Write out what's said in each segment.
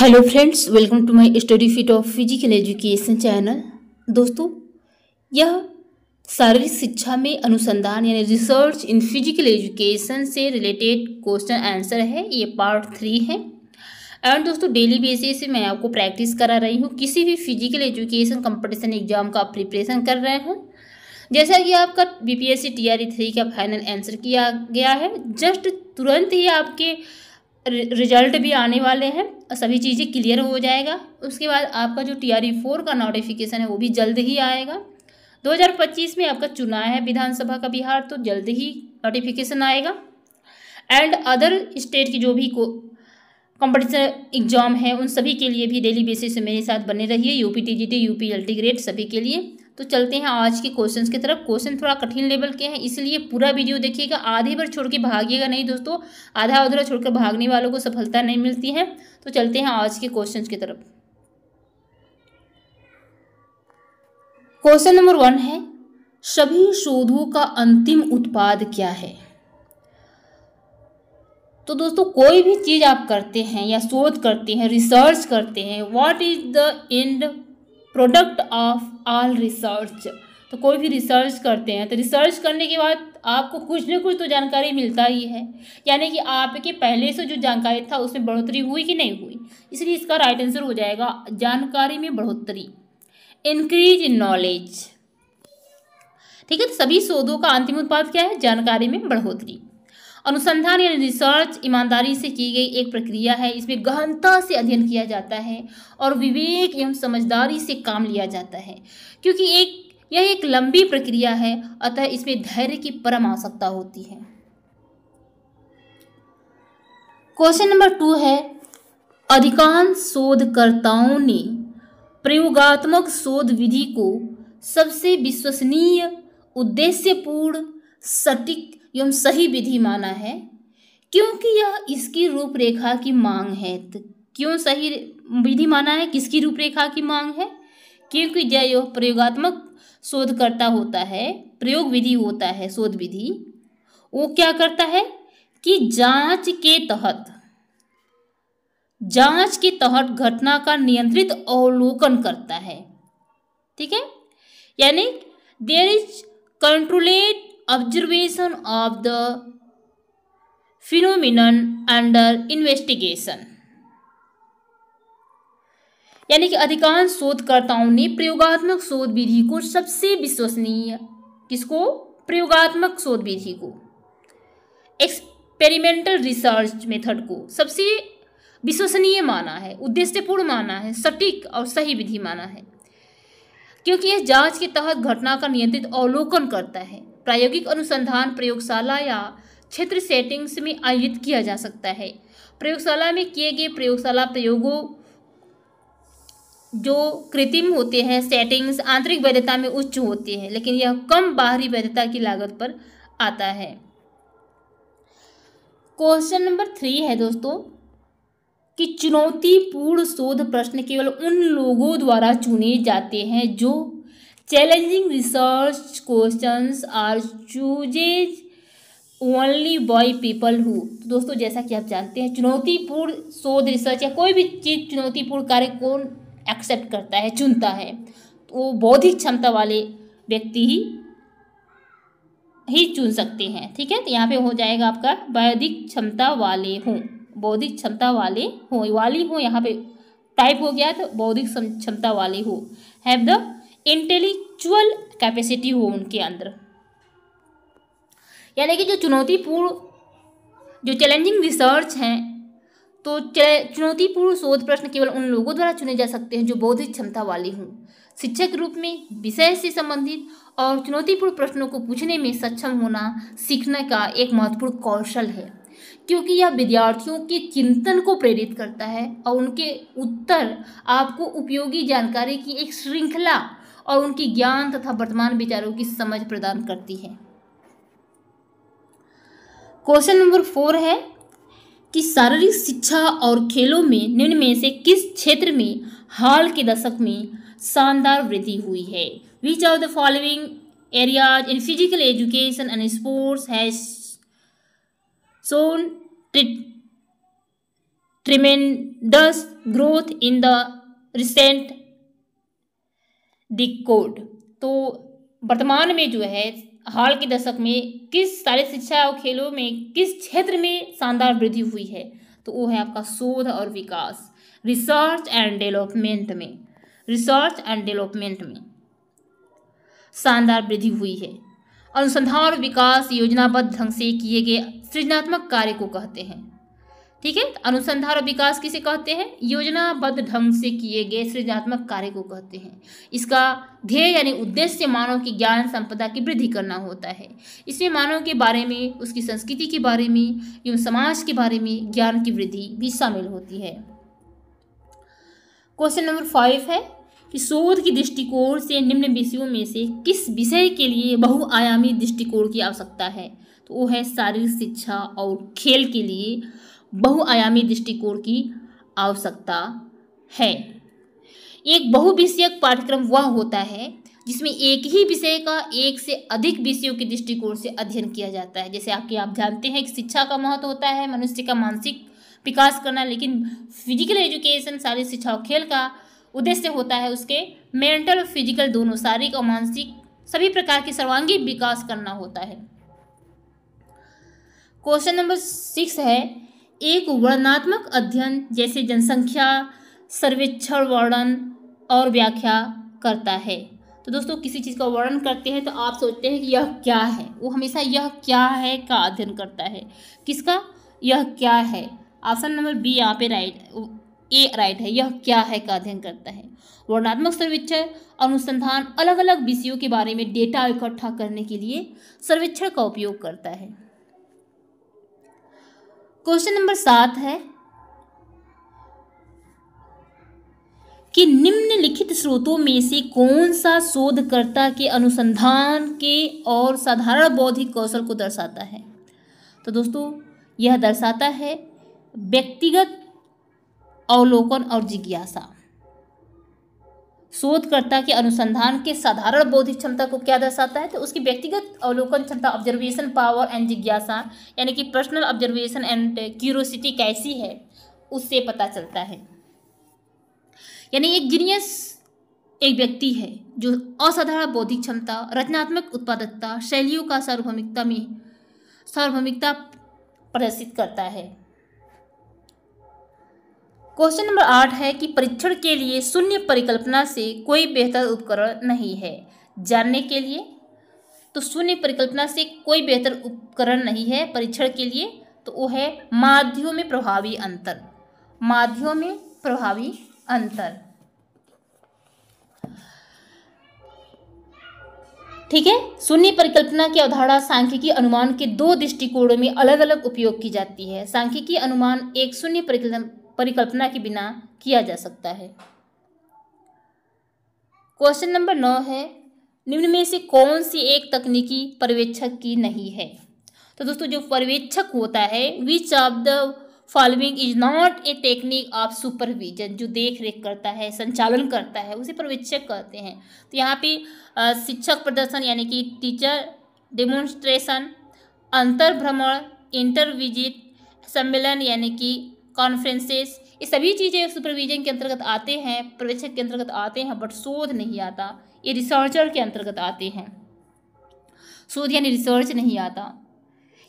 hello friends welcome to my study fit of physical education channel दोस्तों यह शारीरिक शिक्षा में अनुसंधान यानी रिसर्च इन फिजिकल एजुकेशन से रिलेटेड क्वेश्चन आंसर है ये पार्ट थ्री है एंड दोस्तों डेली बेसिस से मैं आपको प्रैक्टिस करा रही हूँ किसी भी फिजिकल एजुकेशन कंपटीशन एग्जाम का आप प्रिपरेशन कर रहे हैं जैसा कि आपका आर ई थ्री का फाइनल आंसर किया गया है जस्ट तुरंत ही आपके रिजल्ट भी आने वाले हैं और सभी चीज़ें क्लियर हो जाएगा उसके बाद आपका जो टी आर ई फोर का नोटिफिकेशन है वो भी जल्द ही आएगा 2025 में आपका चुनाव है विधानसभा का बिहार तो जल्द ही नोटिफिकेशन आएगा एंड अदर स्टेट की जो भी को कॉम्पिटिशन एग्जाम है उन सभी के लिए भी डेली बेसिस से मेरे साथ बने रहिए यूपी टी यूपी ग्रेड सभी के लिए तो चलते हैं आज के क्वेश्चंस की तरफ क्वेश्चन थोड़ा कठिन लेवल के हैं इसलिए पूरा वीडियो देखिएगा आधे भर छोड़ के भागिएगा नहीं दोस्तों आधा अधूरा छोड़कर भागने वालों को सफलता नहीं मिलती है तो चलते हैं आज के क्वेश्चन की तरफ क्वेश्चन नंबर वन है सभी शोधों का अंतिम उत्पाद क्या है तो दोस्तों कोई भी चीज़ आप करते हैं या शोध करते हैं रिसर्च करते हैं what is the end product of all research तो कोई भी रिसर्च करते हैं तो रिसर्च करने के बाद आपको कुछ ना कुछ तो जानकारी मिलता ही है यानी कि आपके पहले से जो जानकारी था उसमें बढ़ोतरी हुई कि नहीं हुई इसलिए इसका राइट आंसर हो जाएगा जानकारी में बढ़ोतरी इंक्रीज इन नॉलेज ठीक है तो सभी शोधों का अंतिम उत्पाद क्या है जानकारी में बढ़ोतरी अनुसंधान या रिसर्च ईमानदारी से की गई एक प्रक्रिया है इसमें गहनता से अध्ययन किया जाता है और विवेक एवं समझदारी से काम लिया जाता है क्योंकि एक यह एक लंबी प्रक्रिया है अतः इसमें धैर्य की परम आवश्यकता होती है क्वेश्चन नंबर टू है अधिकांश शोधकर्ताओं ने प्रयोगात्मक शोध विधि को सबसे विश्वसनीय उद्देश्यपूर्ण सटीक एवं सही विधि माना है क्योंकि यह इसकी रूपरेखा की मांग है तो क्यों सही विधि माना है किसकी रूपरेखा की मांग है क्योंकि जय यह प्रयोगात्मक शोधकर्ता होता है प्रयोग विधि होता है शोध विधि वो क्या करता है कि जांच के तहत जांच के तहत घटना का नियंत्रित अवलोकन करता है ठीक है यानी there is controlled observation of the phenomenon under investigation यानी कि अधिकांश शोधकर्ताओं ने प्रयोगात्मक शोध विधि को सबसे विश्वसनीय किसको प्रयोगात्मक शोध विधि को एक्सपेरिमेंटल रिसर्च मेथड को सबसे विश्वसनीय माना है उद्देश्यपूर्ण माना है सटीक और सही विधि माना है क्योंकि यह जांच के तहत घटना का नियंत्रित अवलोकन करता है प्रायोगिक अनुसंधान प्रयोगशाला या क्षेत्र सेटिंग्स में आयोजित किया जा सकता है प्रयोगशाला में किए गए प्रयोगशाला प्रयोगों जो कृत्रिम होते हैं सेटिंग्स आंतरिक वैधता में उच्च होते हैं लेकिन यह कम बाहरी वैधता की लागत पर आता है क्वेश्चन नंबर थ्री है दोस्तों कि चुनौतीपूर्ण शोध प्रश्न केवल उन लोगों द्वारा चुने जाते हैं जो challenging research question are chooses only by people who तो दोस्तों जैसा कि आप जानते हैं चुनौतीपूर्ण शोध रिसर्च या कोई भी चीज़ चुनौतीपूर्ण कार्य कौन एक्सेप्ट करता है चुनता है तो वो बौद्धिक क्षमता वाले व्यक्ति ही ही चुन सकते हैं ठीक है तो यहाँ पे हो जाएगा आपका बौद्धिक क्षमता वाले हों बौद्धिक क्षमता वाले हों वाली हों यहाँ पे टाइप हो गया तो बौद्धिक क्षमता वाले हो हैव द इंटेलेक्चुअल कैपेसिटी हो उनके अंदर यानी कि जो चुनौतीपूर्ण जो चैलेंजिंग रिसर्च हैं तो चुनौतीपूर्ण शोध प्रश्न केवल उन लोगों द्वारा चुने जा सकते हैं जो बौद्धिक क्षमता वाले हों शिक्षक के रूप में विषय से संबंधित और चुनौतीपूर्ण प्रश्नों को पूछने में सक्षम होना सीखने का एक महत्वपूर्ण कौशल है क्योंकि यह विद्यार्थियों के चिंतन को प्रेरित करता है और उनके उत्तर आपको उपयोगी जानकारी की एक श्रृंखला और उनकी ज्ञान तथा वर्तमान विचारों की समझ प्रदान करती है क्वेश्चन नंबर फोर है कि शारीरिक शिक्षा और खेलों में निम्न में से किस क्षेत्र में हाल के दशक में शानदार वृद्धि हुई है which of the following areas in physical education and sports has tremendous growth in the recent decade तो वर्तमान में जो है हाल के दशक में किस सारे शिक्षा और खेलों में किस क्षेत्र में शानदार वृद्धि हुई है तो वो है आपका शोध और विकास रिसर्च एंड डेवलपमेंट में रिसर्च एंड डेवलपमेंट में शानदार वृद्धि हुई है अनुसंधान और विकास योजनाबद्ध ढंग से किए गए सृजनात्मक कार्य को कहते हैं ठीक है अनुसंधान और विकास किसे कहते हैं योजनाबद्ध ढंग से किए गए सृजनात्मक कार्य को कहते हैं इसका ध्येय यानी उद्देश्य मानव की ज्ञान संपदा की वृद्धि करना होता है इसमें मानव के बारे में उसकी संस्कृति के बारे में एवं समाज के बारे में ज्ञान की वृद्धि भी शामिल होती है क्वेश्चन नंबर फाइव है कि शोध की दृष्टिकोण से निम्न विषयों में से किस विषय के लिए बहुआयामी दृष्टिकोण की आवश्यकता है तो वो है शारीरिक शिक्षा और खेल के लिए बहुआयामी दृष्टिकोण की आवश्यकता है एक बहुविषयक पाठ्यक्रम वह होता है जिसमें एक ही विषय का एक से अधिक विषयों के दृष्टिकोण से अध्ययन किया जाता है जैसे आपके आप जानते हैं कि शिक्षा का महत्व होता है मनुष्य का मानसिक विकास करना लेकिन फिजिकल एजुकेशन सारी शिक्षा और खेल का उद्देश्य होता है उसके मेंटल और फिजिकल दोनों शारीरिक और मानसिक सभी प्रकार के सर्वांगीण विकास करना होता है क्वेश्चन नंबर सिक्स है एक वर्णनात्मक अध्ययन जैसे जनसंख्या सर्वेक्षण वर्णन और व्याख्या करता है तो दोस्तों किसी चीज़ का वर्णन करते हैं तो आप सोचते हैं कि यह क्या है वो हमेशा यह क्या है का अध्ययन करता है किसका यह क्या है ऑप्शन नंबर बी यहाँ पे राइट ए राइट है यह क्या है का अध्ययन करता है वर्णात्मक सर्वेक्षण अनुसंधान अलग अलग विषयों के बारे में डेटा इकट्ठा करने के लिए सर्वेक्षण का उपयोग करता है क्वेश्चन नंबर सात है कि निम्नलिखित स्रोतों में से कौन सा शोधकर्ता के अनुसंधान के और साधारण बौद्धिक कौशल को दर्शाता है तो दोस्तों यह दर्शाता है व्यक्तिगत अवलोकन और जिज्ञासा शोधकर्ता के अनुसंधान के साधारण बौद्धिक क्षमता को क्या दर्शाता है तो उसकी व्यक्तिगत अवलोकन क्षमता ऑब्जर्वेशन पावर एंड जिज्ञासा यानी कि पर्सनल ऑब्जर्वेशन एंड क्यूरोसिटी कैसी है उससे पता चलता है यानी एक जीनियस एक व्यक्ति है जो असाधारण बौद्धिक क्षमता रचनात्मक उत्पादकता शैलियों का सार्वभौमिकता में सार्वभौमिकता प्रदर्शित करता है क्वेश्चन नंबर आठ है कि परीक्षण के लिए शून्य परिकल्पना से कोई बेहतर उपकरण नहीं है जानने के लिए तो शून्य परिकल्पना से कोई बेहतर उपकरण नहीं है परीक्षण के लिए तो वो है माध्ययों में प्रभावी अंतर माध्ययों में प्रभावी अंतर ठीक है शून्य परिकल्पना की अवधारणा सांख्यिकी अनुमान के दो दृष्टिकोणों में अलग अलग उपयोग की जाती है सांख्यिकी अनुमान एक शून्य परिकल्पना परिकल्पना के बिना किया जा सकता है क्वेश्चन नंबर नौ है निम्न में से कौन सी एक तकनीकी पर्यवेक्षक की नहीं है तो दोस्तों जो पर्यवेक्षक होता है which of the following is not a technique of supervision जो देख रेख करता है संचालन करता है उसे पर्यवेक्षक कहते हैं तो यहाँ पे शिक्षक प्रदर्शन यानी कि टीचर डेमोन्स्ट्रेशन अंतर भ्रमण इंटरविजिट सम्मेलन यानी कि कॉन्फ्रेंसेस ये सभी चीज़ें सुपरविजन के अंतर्गत आते हैं प्रवेशक के अंतर्गत आते हैं बट शोध नहीं आता ये रिसर्चर के अंतर्गत आते हैं शोध यानी रिसर्च नहीं आता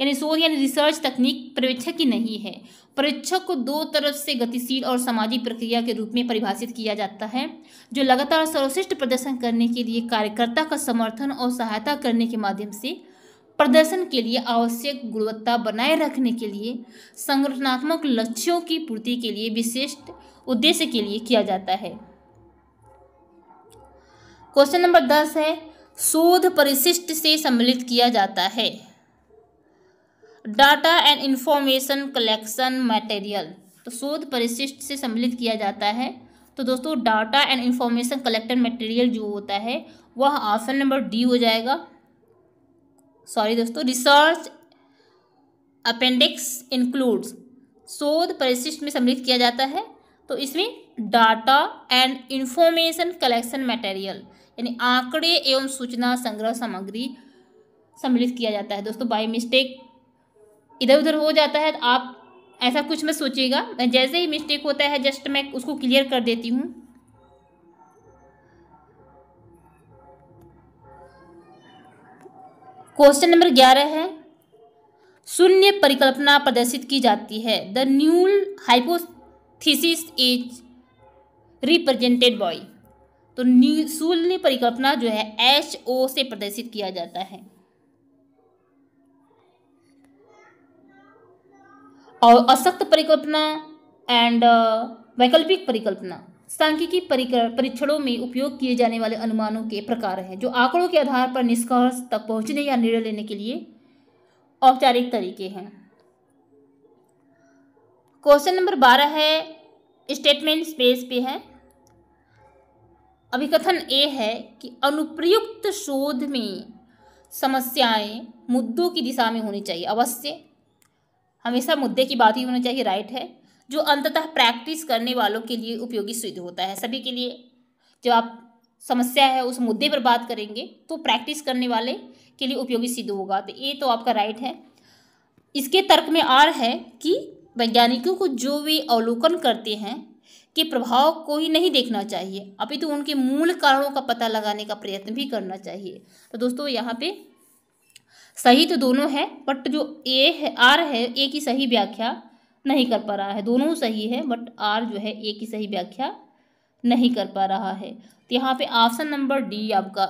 यानी शोध यानी रिसर्च तकनीक प्रवेक्षक की नहीं है परीक्षक को दो तरफ से गतिशील और सामाजिक प्रक्रिया के रूप में परिभाषित किया जाता है जो लगातार सर्वश्रेष्ठ प्रदर्शन करने के लिए कार्यकर्ता का समर्थन और सहायता करने के माध्यम से प्रदर्शन के लिए आवश्यक गुणवत्ता बनाए रखने के लिए संगठनात्मक लक्ष्यों की पूर्ति के लिए विशिष्ट उद्देश्य के लिए किया जाता है क्वेश्चन नंबर दस है शोध परिशिष्ट से सम्मिलित किया जाता है data and information collection material तो शोध परिशिष्ट से सम्मिलित किया जाता है तो दोस्तों data and information collected material जो होता है वह ऑप्शन नंबर डी हो जाएगा सॉरी दोस्तों रिसर्च अपेंडिक्स इंक्लूड्स शोध परिशिष्ट में सम्मिलित किया जाता है तो इसमें data and information collection material यानी आंकड़े एवं सूचना संग्रह सामग्री सम्मिलित किया जाता है दोस्तों बाई मिस्टेक इधर उधर हो जाता है तो आप ऐसा कुछ मत सोचिएगा जैसे ही मिस्टेक होता है जस्ट मैं उसको क्लियर कर देती हूँ क्वेश्चन नंबर ग्यारह है शून्य परिकल्पना प्रदर्शित की जाती है the null hypothesis is represented by तो न्यू शून्य परिकल्पना जो है एच ओ से प्रदर्शित किया जाता है और असक्त परिकल्पना एंड uh, वैकल्पिक परिकल्पना सांख्यिकी परीक्षणों में उपयोग किए जाने वाले अनुमानों के प्रकार हैं जो आंकड़ों के आधार पर निष्कर्ष तक पहुंचने या निर्णय लेने के लिए औपचारिक तरीके हैं क्वेश्चन नंबर बारह है स्टेटमेंट स्पेस पे है अभिकथन ए है कि अनुप्रयुक्त शोध में समस्याएं मुद्दों की दिशा में होनी चाहिए अवश्य हमेशा मुद्दे की बात ही होनी चाहिए राइट है जो अंततः प्रैक्टिस करने वालों के लिए उपयोगी सिद्ध होता है सभी के लिए जब आप समस्या है उस मुद्दे पर बात करेंगे तो प्रैक्टिस करने वाले के लिए उपयोगी सिद्ध होगा तो ये तो आपका राइट है इसके तर्क में आर है कि वैज्ञानिकों को जो वे अवलोकन करते हैं के प्रभाव को ही नहीं देखना चाहिए अभी तो उनके मूल कारणों का पता लगाने का प्रयत्न भी करना चाहिए तो दोस्तों यहाँ पे सही तो दोनों है बट जो ए है आर है ए की सही व्याख्या नहीं कर पा रहा है दोनों सही है बट आर जो है ए की सही व्याख्या नहीं कर पा रहा है तो यहाँ पे ऑप्शन नंबर डी आपका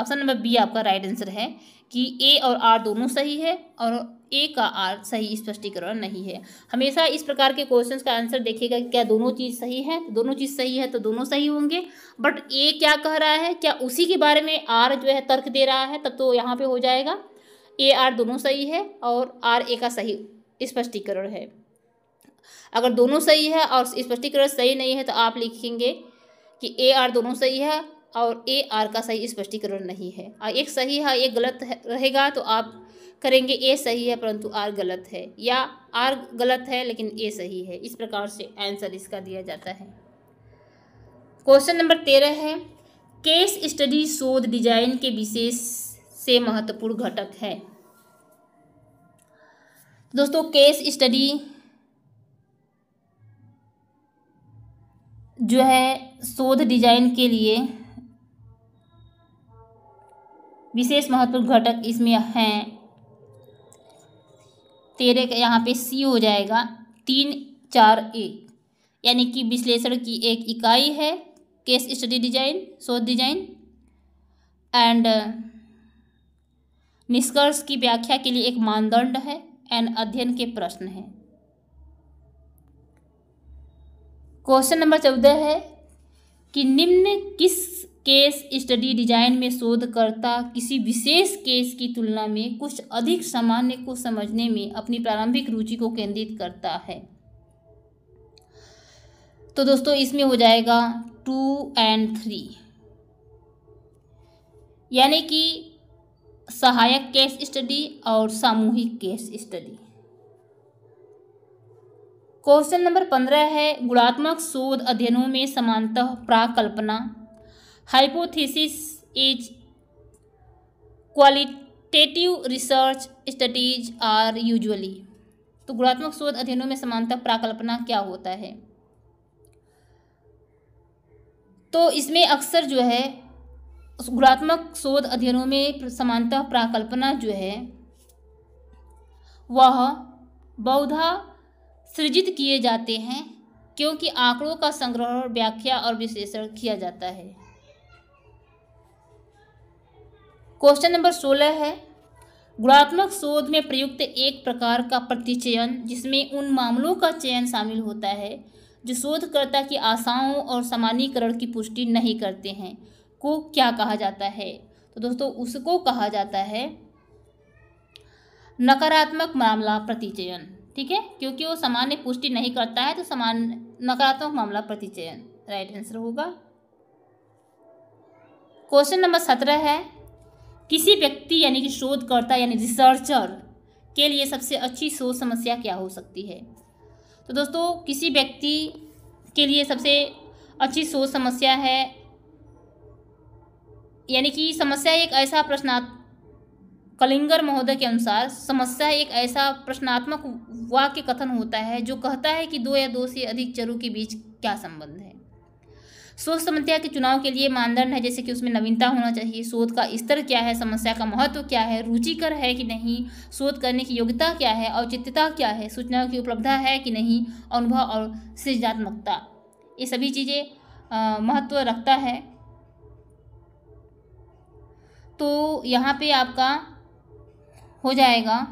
ऑप्शन नंबर बी आपका राइट आंसर है कि ए और आर दोनों सही है और ए का आर सही स्पष्टीकरण नहीं है हमेशा इस प्रकार के क्वेश्चंस का आंसर देखिएगा क्या दोनों चीज़ सही है तो दोनों चीज़ सही है तो दोनों सही होंगे बट ए क्या कह रहा है क्या उसी के बारे में आर जो है तर्क दे रहा है तब तो यहाँ पे हो जाएगा ए आर दोनों सही है और आर ए का सही स्पष्टीकरण है अगर दोनों सही है और स्पष्टीकरण सही नहीं है तो आप लिखेंगे कि ए आर दोनों सही है और ए आर का सही स्पष्टीकरण नहीं है और एक सही है एक गलत रहेगा तो आप करेंगे ए सही है परंतु आर गलत है या आर गलत है लेकिन ए सही है इस प्रकार से आंसर इसका दिया जाता है क्वेश्चन नंबर तेरह है केस स्टडी शोध डिजाइन के विशेष से महत्वपूर्ण घटक है दोस्तों केस स्टडी जो है शोध डिजाइन के लिए विशेष महत्वपूर्ण घटक इसमें हैं तेरह का यहाँ पे सी हो जाएगा तीन चार एक यानी कि विश्लेषण की एक इकाई है केस स्टडी डिजाइन शोध डिजाइन एंड निष्कर्ष की व्याख्या के लिए एक मानदंड है एंड अध्ययन के प्रश्न हैं क्वेश्चन नंबर चौदह है कि निम्न किस केस स्टडी डिजाइन में शोधकर्ता किसी विशेष केस की तुलना में कुछ अधिक सामान्य को समझने में अपनी प्रारंभिक रुचि को केंद्रित करता है तो दोस्तों इसमें हो जाएगा टू एंड थ्री यानी कि सहायक केस स्टडी और सामूहिक केस स्टडी क्वेश्चन नंबर पंद्रह है गुणात्मक शोध अध्ययनों में समानतः प्राकल्पना hypothesis is qualitative research studies are usually तो गुणात्मक शोध अध्ययनों में समानतः प्राकल्पना क्या होता है तो इसमें अक्सर जो है गुणात्मक शोध अध्ययनों में समानता प्राकल्पना जो है वह बौधा सृजित किए जाते हैं क्योंकि आंकड़ों का संग्रह व्याख्या और विश्लेषण किया जाता है क्वेश्चन नंबर सोलह है गुणात्मक शोध में प्रयुक्त एक प्रकार का प्रतिचयन जिसमें उन मामलों का चयन शामिल होता है जो शोधकर्ता की आशाओं और सामान्यकरण की पुष्टि नहीं करते हैं को क्या कहा जाता है तो दोस्तों उसको कहा जाता है नकारात्मक मामला प्रतिचयन ठीक है क्योंकि वो सामान्य पुष्टि नहीं करता है तो समान नकारात्मक मामला प्रतिचयन राइट आंसर होगा क्वेश्चन नंबर सत्रह है किसी व्यक्ति यानी कि शोधकर्ता यानी रिसर्चर के लिए सबसे अच्छी शोध समस्या क्या हो सकती है तो दोस्तों किसी व्यक्ति के लिए सबसे अच्छी शोध समस्या है यानी कि समस्या एक ऐसा प्रश्नात् कलिंगर महोदय के अनुसार समस्या एक ऐसा प्रश्नात्मक वाक्य कथन होता है जो कहता है कि दो या दो से अधिक चरों के बीच क्या संबंध है शोध समस्या के चुनाव के लिए मानदंड है जैसे कि उसमें नवीनता होना चाहिए शोध का स्तर क्या है समस्या का महत्व क्या है रुचिकर है कि नहीं शोध करने की योग्यता क्या है औचित्यता क्या है सूचनाओं की उपलब्धता है कि नहीं अनुभव और सृजनात्मकता ये सभी चीज़ें महत्व रखता है तो यहाँ पे आपका हो जाएगा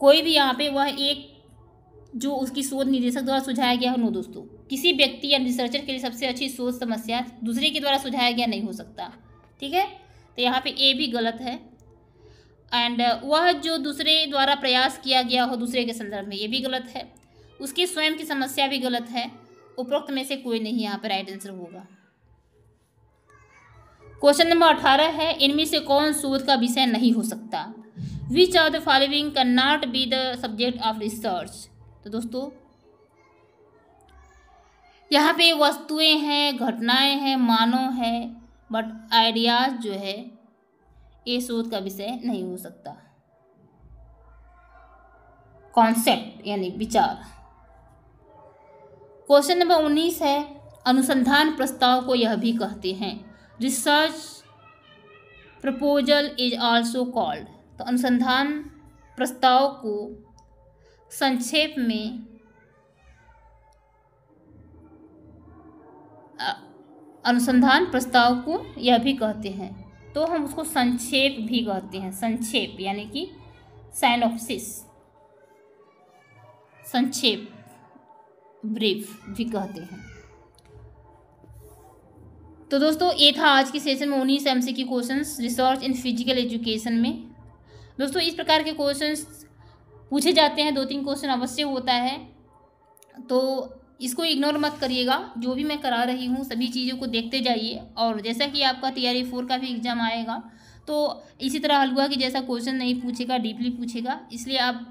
कोई भी यहाँ पे वह एक जो उसकी शोध निदेशक द्वारा सुझाया गया हो नो दोस्तों किसी व्यक्ति या रिसर्चर के लिए सबसे अच्छी शोध समस्या दूसरे के द्वारा सुझाया गया नहीं हो सकता ठीक है तो यहाँ पे ए भी गलत है एंड uh, वह जो दूसरे द्वारा प्रयास किया गया हो दूसरे के संदर्भ में ये भी गलत है उसकी स्वयं की समस्या भी गलत है उपरोक्त में से कोई नहीं यहाँ पर राइट आंसर होगा क्वेश्चन नंबर अठारह है इनमें से कौन शोध का विषय नहीं हो सकता which are the following can not be the subject of research तो दोस्तों यहाँ पे वस्तुएं हैं घटनाएं हैं मानव है बट आइडियाज जो है ये शोध का विषय नहीं हो सकता कॉन्सेप्ट यानी विचार क्वेश्चन नंबर उन्नीस है अनुसंधान प्रस्ताव को यह भी कहते हैं research proposal is also called तो अनुसंधान प्रस्ताव को संक्षेप में अनुसंधान प्रस्ताव को यह भी कहते हैं तो हम उसको संक्षेप भी कहते हैं संक्षेप यानी कि साइनोप्सिस संक्षेप ब्रीफ भी कहते हैं तो दोस्तों ये था आज के सेशन में उन्नीस M C question research in physical education में दोस्तों इस प्रकार के क्वेश्चन पूछे जाते हैं दो तीन क्वेश्चन अवश्य होता है तो इसको इग्नोर मत करिएगा जो भी मैं करा रही हूँ सभी चीज़ों को देखते जाइए और जैसा कि आपका तैयारी फोर का भी एग्ज़ाम आएगा तो इसी तरह हलवा कि जैसा क्वेश्चन नहीं पूछेगा डीपली पूछेगा इसलिए आप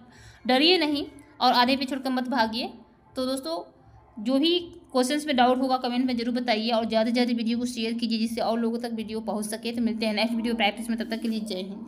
डरिए नहीं और आधे पे छोड़कर मत भागिए तो दोस्तों जो भी क्वेश्चंस में डाउट होगा कमेंट में जरूर बताइए और ज़्यादा से ज़्यादा वीडियो को शेयर कीजिए जिससे और लोगों तक वीडियो पहुँच सके तो मिलते हैं नेक्स्ट वीडियो प्रैक्टिस में तब तक के लिए जय हिंद